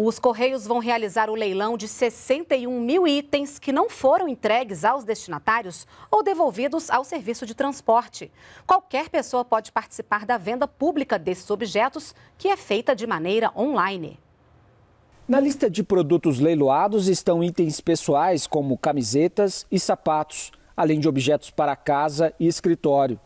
Os Correios vão realizar o leilão de 61 mil itens que não foram entregues aos destinatários ou devolvidos ao serviço de transporte. Qualquer pessoa pode participar da venda pública desses objetos, que é feita de maneira online. Na lista de produtos leiloados estão itens pessoais como camisetas e sapatos, além de objetos para casa e escritório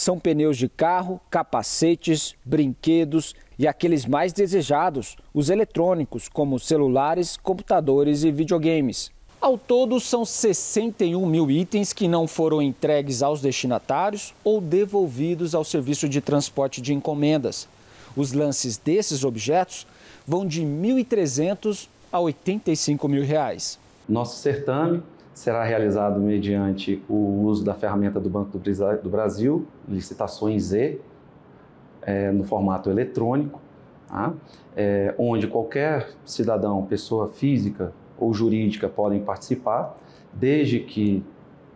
são pneus de carro, capacetes, brinquedos e aqueles mais desejados, os eletrônicos, como celulares, computadores e videogames. Ao todo, são 61 mil itens que não foram entregues aos destinatários ou devolvidos ao serviço de transporte de encomendas. Os lances desses objetos vão de 1.300 a 85 mil reais. Nosso certame será realizado mediante o uso da ferramenta do Banco do Brasil, licitações E, é, no formato eletrônico, tá? é, onde qualquer cidadão, pessoa física ou jurídica podem participar, desde que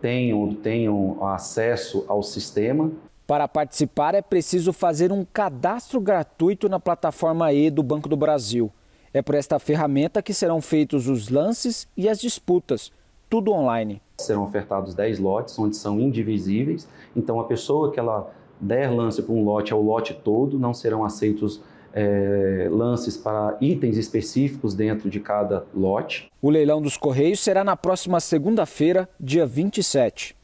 tenham, tenham acesso ao sistema. Para participar é preciso fazer um cadastro gratuito na plataforma E do Banco do Brasil. É por esta ferramenta que serão feitos os lances e as disputas tudo online. Serão ofertados 10 lotes, onde são indivisíveis, então a pessoa que ela der lance para um lote é o lote todo, não serão aceitos é, lances para itens específicos dentro de cada lote. O leilão dos Correios será na próxima segunda-feira, dia 27.